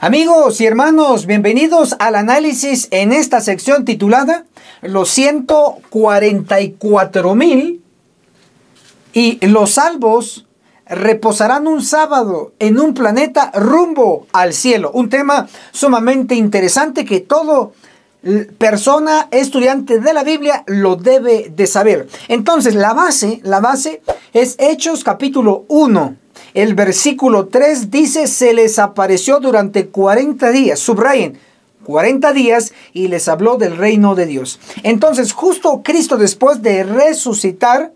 Amigos y hermanos, bienvenidos al análisis en esta sección titulada Los 144 mil y los salvos reposarán un sábado en un planeta rumbo al cielo. Un tema sumamente interesante que todo persona estudiante de la Biblia lo debe de saber. Entonces, la base, la base es Hechos capítulo 1 el versículo 3 dice, se les apareció durante 40 días. Subrayen, 40 días y les habló del reino de Dios. Entonces, justo Cristo después de resucitar,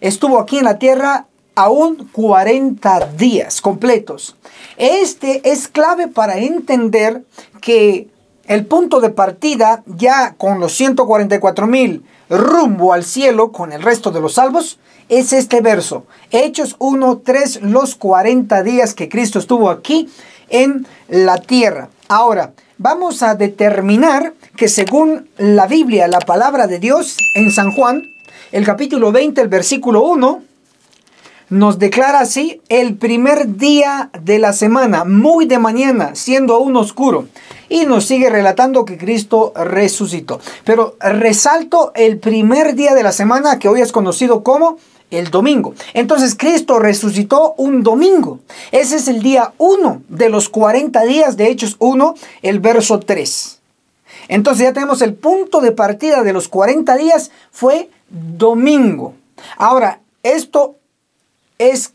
estuvo aquí en la tierra aún 40 días completos. Este es clave para entender que el punto de partida ya con los 144 mil rumbo al cielo con el resto de los salvos es este verso. Hechos 1, 3, los 40 días que Cristo estuvo aquí en la tierra. Ahora, vamos a determinar que según la Biblia, la palabra de Dios en San Juan, el capítulo 20, el versículo 1, nos declara así el primer día de la semana, muy de mañana, siendo aún oscuro. Y nos sigue relatando que Cristo resucitó. Pero resalto el primer día de la semana que hoy es conocido como el domingo. Entonces Cristo resucitó un domingo. Ese es el día 1 de los 40 días de Hechos 1, el verso 3. Entonces ya tenemos el punto de partida de los 40 días fue domingo. Ahora, esto es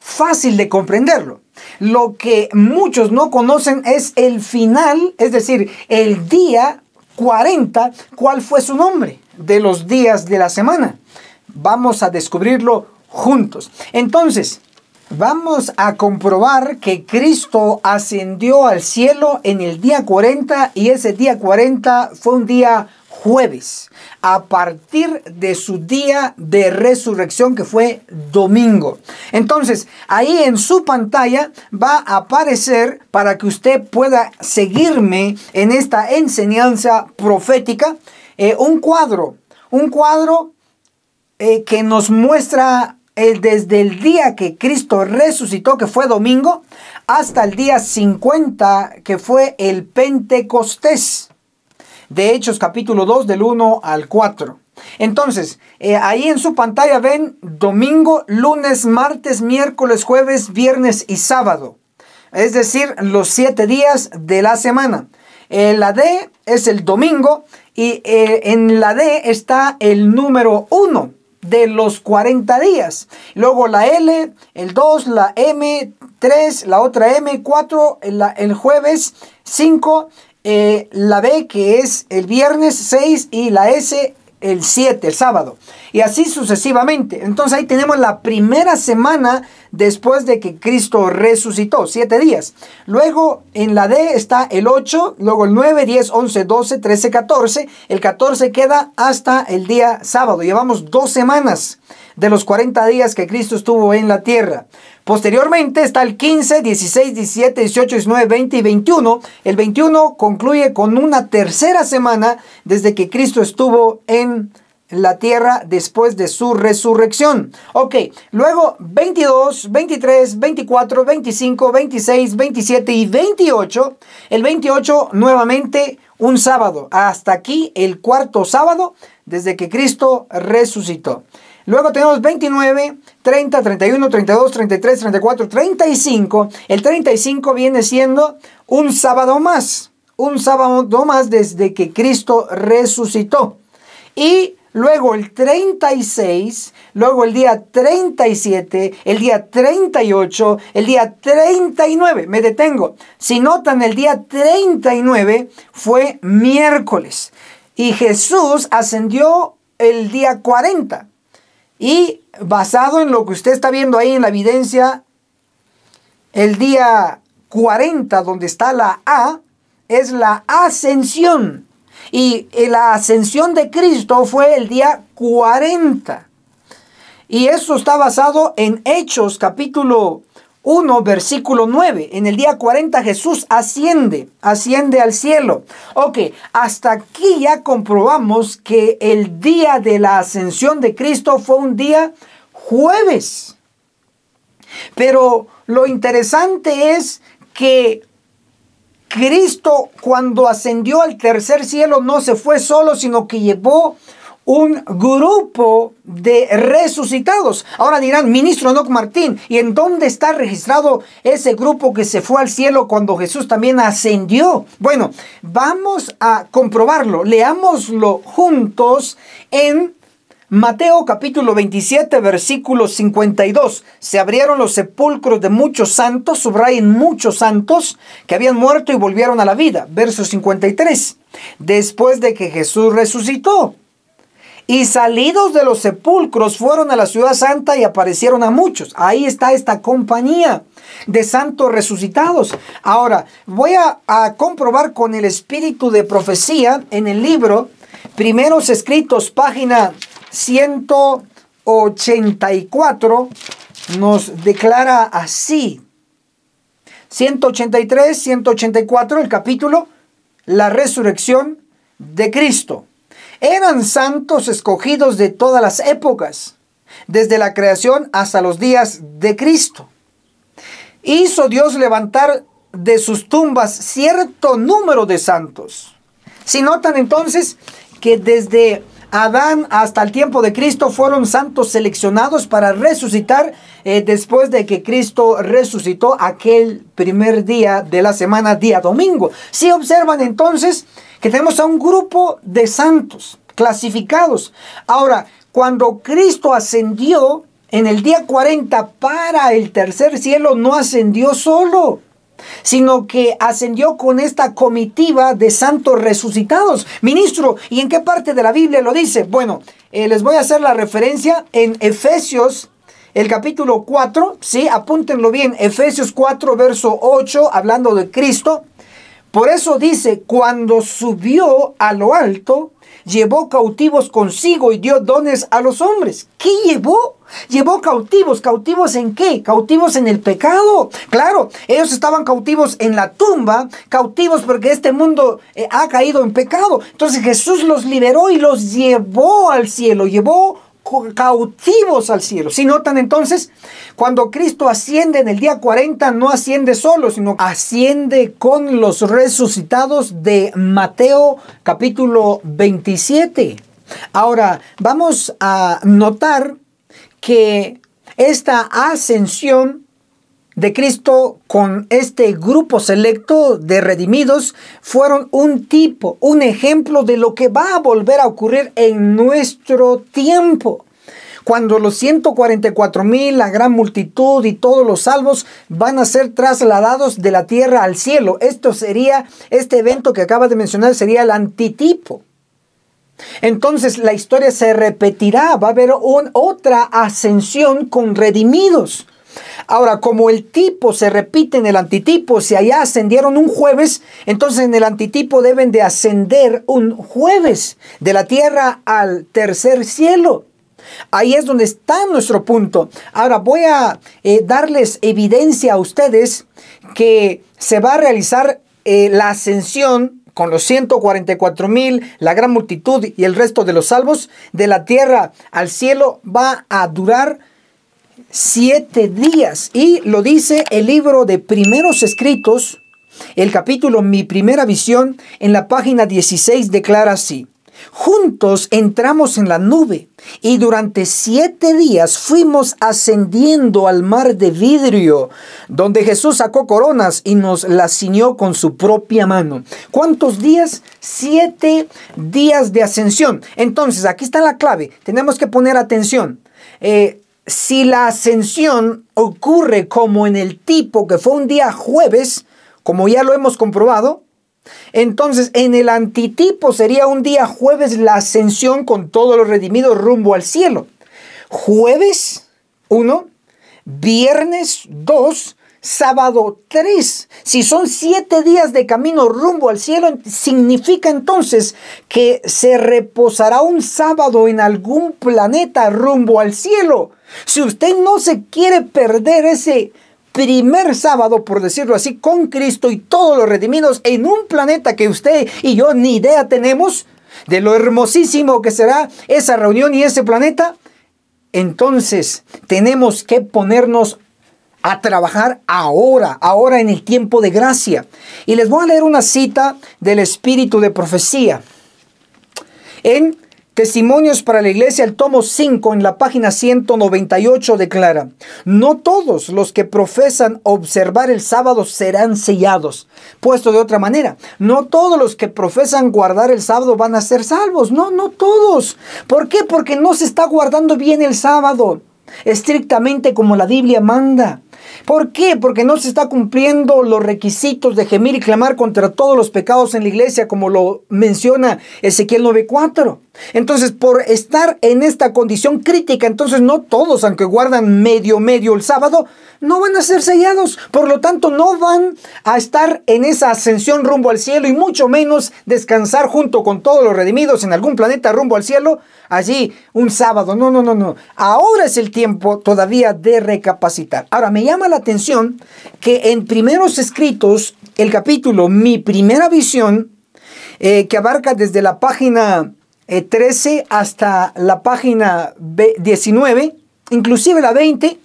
fácil de comprenderlo. Lo que muchos no conocen es el final, es decir, el día 40, cuál fue su nombre de los días de la semana. Vamos a descubrirlo juntos. Entonces, vamos a comprobar que Cristo ascendió al cielo en el día 40 y ese día 40 fue un día jueves a partir de su día de resurrección que fue domingo. Entonces, ahí en su pantalla va a aparecer para que usted pueda seguirme en esta enseñanza profética eh, un cuadro, un cuadro eh, que nos muestra eh, desde el día que Cristo resucitó, que fue domingo, hasta el día 50, que fue el Pentecostés de Hechos capítulo 2 del 1 al 4. Entonces, eh, ahí en su pantalla ven domingo, lunes, martes, miércoles, jueves, viernes y sábado. Es decir, los siete días de la semana. Eh, la D es el domingo y eh, en la D está el número 1 de los 40 días. Luego la L, el 2, la M, 3, la otra M, 4, el jueves 5 eh, la B que es el viernes 6 y la S el 7, el sábado. Y así sucesivamente. Entonces ahí tenemos la primera semana después de que Cristo resucitó, siete días. Luego en la D está el 8, luego el 9, 10, 11, 12, 13, 14. El 14 queda hasta el día sábado. Llevamos dos semanas de los 40 días que Cristo estuvo en la tierra. Posteriormente está el 15, 16, 17, 18, 19, 20 y 21. El 21 concluye con una tercera semana desde que Cristo estuvo en la la tierra después de su resurrección. Ok, luego 22, 23, 24, 25, 26, 27 y 28. El 28 nuevamente un sábado. Hasta aquí el cuarto sábado desde que Cristo resucitó. Luego tenemos 29, 30, 31, 32, 33, 34, 35. El 35 viene siendo un sábado más. Un sábado más desde que Cristo resucitó. Y luego el 36, luego el día 37, el día 38, el día 39. Me detengo. Si notan, el día 39 fue miércoles y Jesús ascendió el día 40. Y basado en lo que usted está viendo ahí en la evidencia, el día 40, donde está la A, es la ascensión. Y, la ascensión de Cristo fue el día 40. Y eso está basado en Hechos capítulo 1, versículo 9. En el día 40 Jesús asciende, asciende al cielo. Ok, hasta aquí ya comprobamos que el día de la ascensión de Cristo fue un día jueves. Pero lo interesante es que Cristo cuando ascendió al tercer cielo no se fue solo, sino que llevó un grupo de resucitados. Ahora dirán, ministro Noc Martín, ¿y en dónde está registrado ese grupo que se fue al cielo cuando Jesús también ascendió? Bueno, vamos a comprobarlo. Leámoslo juntos en Mateo capítulo 27, versículo 52. Se abrieron los sepulcros de muchos santos, subrayen muchos santos, que habían muerto y volvieron a la vida. Verso 53. Después de que Jesús resucitó. Y salidos de los sepulcros fueron a la ciudad santa y aparecieron a muchos. Ahí está esta compañía de santos resucitados. Ahora, voy a, a comprobar con el espíritu de profecía en el libro Primeros Escritos, página 184 nos declara así. 183, 184, el capítulo, la resurrección de Cristo. Eran santos escogidos de todas las épocas, desde la creación hasta los días de Cristo. Hizo Dios levantar de sus tumbas cierto número de santos. Si notan entonces que desde Adán hasta el tiempo de Cristo fueron santos seleccionados para resucitar eh, después de que Cristo resucitó aquel primer día de la semana, día domingo. Si observan entonces que tenemos a un grupo de santos clasificados. Ahora, cuando Cristo ascendió en el día 40 para el tercer cielo, no ascendió solo sino que ascendió con esta comitiva de santos resucitados. Ministro, ¿y en qué parte de la Biblia lo dice? Bueno, eh, les voy a hacer la referencia en Efesios el capítulo 4, ¿sí? Apúntenlo bien, Efesios 4, verso 8, hablando de Cristo. Por eso dice, cuando subió a lo alto, llevó cautivos consigo y dio dones a los hombres. ¿Qué llevó? Llevó cautivos, cautivos en qué? Cautivos en el pecado. Claro, ellos estaban cautivos en la tumba, cautivos porque este mundo eh, ha caído en pecado. Entonces Jesús los liberó y los llevó al cielo, llevó cautivos al cielo. Si notan entonces, cuando Cristo asciende en el día 40, no asciende solo, sino asciende con los resucitados de Mateo capítulo 27. Ahora, vamos a notar que esta ascensión de Cristo con este grupo selecto de redimidos fueron un tipo, un ejemplo de lo que va a volver a ocurrir en nuestro tiempo cuando los 144 mil, la gran multitud y todos los salvos van a ser trasladados de la tierra al cielo. Esto sería, este evento que acabas de mencionar sería el antitipo entonces la historia se repetirá, va a haber otra ascensión con redimidos. Ahora, como el tipo se repite en el antitipo, si allá ascendieron un jueves, entonces en el antitipo deben de ascender un jueves de la tierra al tercer cielo. Ahí es donde está nuestro punto. Ahora voy a eh, darles evidencia a ustedes que se va a realizar eh, la ascensión con los 144 mil, la gran multitud y el resto de los salvos de la tierra al cielo va a durar siete días. Y lo dice el libro de primeros escritos, el capítulo Mi primera visión, en la página 16 declara así. Juntos entramos en la nube y durante siete días fuimos ascendiendo al mar de vidrio, donde Jesús sacó coronas y nos las ciñó con su propia mano. ¿Cuántos días? Siete días de ascensión. Entonces, aquí está la clave. Tenemos que poner atención. Eh, si la ascensión ocurre como en el tipo que fue un día jueves, como ya lo hemos comprobado, entonces, en el antitipo sería un día jueves la ascensión con todos los redimidos rumbo al cielo. Jueves 1, viernes 2, sábado 3. Si son siete días de camino rumbo al cielo, significa entonces que se reposará un sábado en algún planeta rumbo al cielo. Si usted no se quiere perder ese primer sábado, por decirlo así, con Cristo y todos los redimidos en un planeta que usted y yo ni idea tenemos de lo hermosísimo que será esa reunión y ese planeta, entonces tenemos que ponernos a trabajar ahora, ahora en el tiempo de gracia. Y les voy a leer una cita del espíritu de profecía en Testimonios para la Iglesia, el tomo 5 en la página 198 declara, no todos los que profesan observar el sábado serán sellados. Puesto de otra manera, no todos los que profesan guardar el sábado van a ser salvos. No, no todos. ¿Por qué? Porque no se está guardando bien el sábado, estrictamente como la Biblia manda. ¿Por qué? Porque no se está cumpliendo los requisitos de gemir y clamar contra todos los pecados en la iglesia, como lo menciona Ezequiel 9.4. Entonces, por estar en esta condición crítica, entonces no todos, aunque guardan medio, medio el sábado, no van a ser sellados. Por lo tanto, no van a estar en esa ascensión rumbo al cielo y mucho menos descansar junto con todos los redimidos en algún planeta rumbo al cielo, allí un sábado. No, no, no, no. Ahora es el tiempo todavía de recapacitar. Ahora, me llama la atención que en primeros escritos, el capítulo Mi primera visión, eh, que abarca desde la página 13 eh, hasta la página 19, inclusive la 20,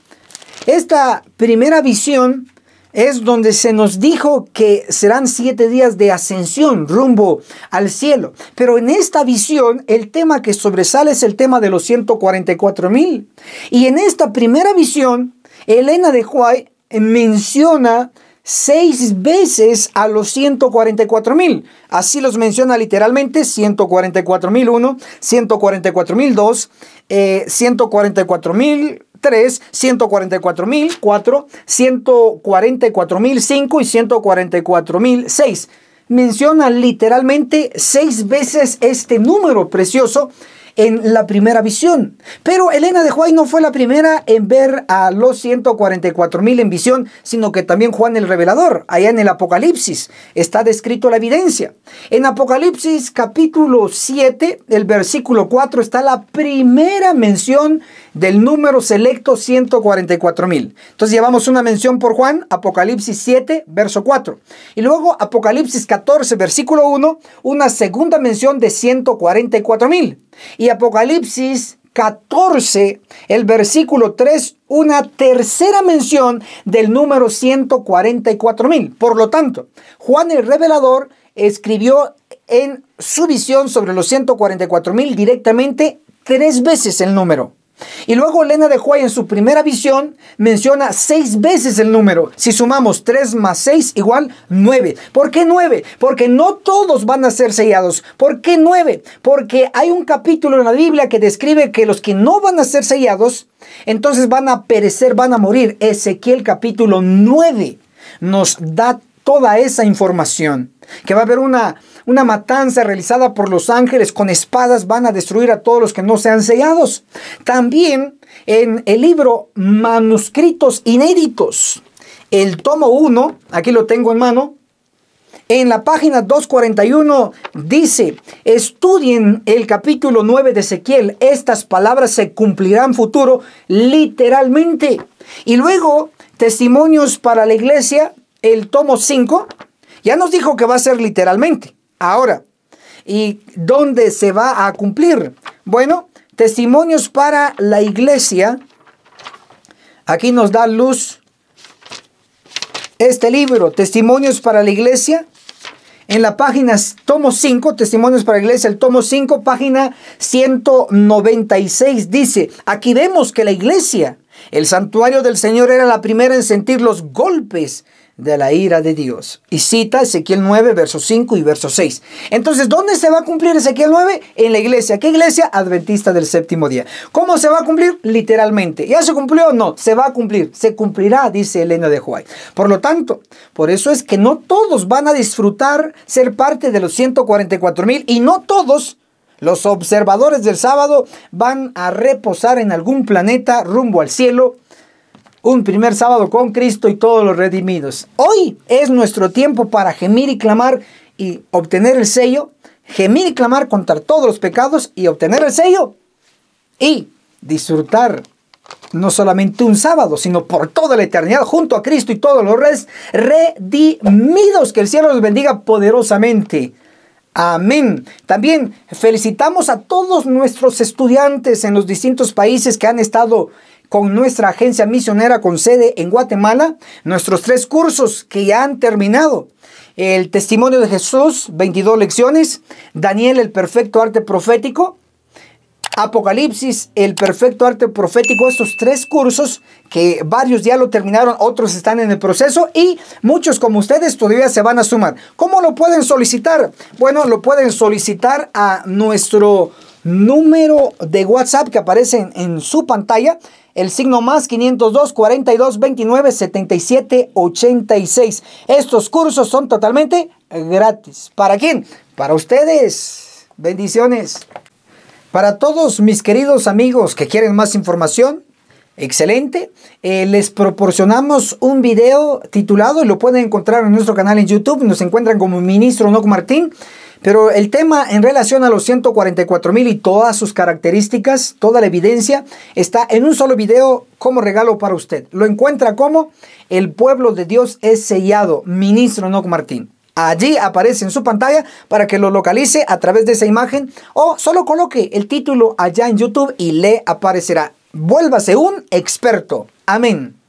esta primera visión es donde se nos dijo que serán siete días de ascensión rumbo al cielo. Pero en esta visión el tema que sobresale es el tema de los 144 mil. Y en esta primera visión, Elena de Juay menciona seis veces a los 144 mil. Así los menciona literalmente 144 mil 1, 144 mil 2, 144 eh, mil 3, 144 mil 4, 144 mil 5 y 144 mil 6. Menciona literalmente seis veces este número precioso en la primera visión. Pero Elena de Huay no fue la primera en ver a los 144 mil en visión, sino que también Juan el Revelador, allá en el Apocalipsis, está descrito la evidencia. En Apocalipsis capítulo 7, el versículo 4, está la primera mención del número selecto 144 mil. Entonces llevamos una mención por Juan, Apocalipsis 7, verso 4. Y luego Apocalipsis 14, versículo 1, una segunda mención de 144 mil. Y Apocalipsis 14, el versículo 3, una tercera mención del número 144 mil. Por lo tanto, Juan el Revelador escribió en su visión sobre los 144 mil directamente tres veces el número. Y luego Elena de juárez en su primera visión menciona seis veces el número. Si sumamos tres más seis igual nueve. ¿Por qué nueve? Porque no todos van a ser sellados. ¿Por qué nueve? Porque hay un capítulo en la Biblia que describe que los que no van a ser sellados, entonces van a perecer, van a morir. Ezequiel capítulo nueve nos da toda esa información que va a haber una, una matanza realizada por los ángeles con espadas, van a destruir a todos los que no sean sellados. También en el libro Manuscritos Inéditos, el tomo 1, aquí lo tengo en mano, en la página 241 dice, estudien el capítulo 9 de Ezequiel, estas palabras se cumplirán futuro literalmente. Y luego, Testimonios para la Iglesia, el tomo 5, ya nos dijo que va a ser literalmente. Ahora, ¿y dónde se va a cumplir? Bueno, testimonios para la iglesia. Aquí nos da luz este libro, Testimonios para la Iglesia. En la página tomo 5, Testimonios para la Iglesia, el tomo 5, página 196, dice, aquí vemos que la Iglesia, el santuario del Señor, era la primera en sentir los golpes de la ira de Dios. Y cita Ezequiel 9, versos 5 y verso 6. Entonces, ¿dónde se va a cumplir Ezequiel 9? En la iglesia. ¿Qué iglesia? Adventista del séptimo día. ¿Cómo se va a cumplir? Literalmente. ¿Ya se cumplió o no? Se va a cumplir. Se cumplirá, dice Elena de Huay. Por lo tanto, por eso es que no todos van a disfrutar ser parte de los 144 mil y no todos los observadores del sábado van a reposar en algún planeta rumbo al cielo un primer sábado con Cristo y todos los redimidos. Hoy es nuestro tiempo para gemir y clamar y obtener el sello, gemir y clamar contra todos los pecados y obtener el sello y disfrutar no solamente un sábado, sino por toda la eternidad junto a Cristo y todos los redimidos. Que el cielo los bendiga poderosamente. Amén. También felicitamos a todos nuestros estudiantes en los distintos países que han estado con nuestra agencia misionera con sede en Guatemala, nuestros tres cursos que ya han terminado. El Testimonio de Jesús, 22 lecciones, Daniel el Perfecto Arte Profético, Apocalipsis, el perfecto arte profético, estos tres cursos que varios ya lo terminaron, otros están en el proceso y muchos como ustedes todavía se van a sumar. ¿Cómo lo pueden solicitar? Bueno, lo pueden solicitar a nuestro número de WhatsApp que aparece en, su pantalla el signo más 502 42 29 77 86. Estos cursos son totalmente gratis. ¿Para quién? Para ustedes. Bendiciones. Para todos mis queridos amigos que quieren más información, excelente, eh, les proporcionamos un video titulado, y lo pueden encontrar en nuestro canal en YouTube, nos encuentran como Ministro Noc Martín, pero el tema en relación a los 144 mil y todas sus características, toda la evidencia, está en un solo video como regalo para usted. Lo encuentra como El pueblo de Dios es sellado, Ministro Noc Martín. Allí aparece en su pantalla para que lo localice a través de esa imagen o solo coloque el título allá en YouTube y le aparecerá. Vuélvase un experto. Amén.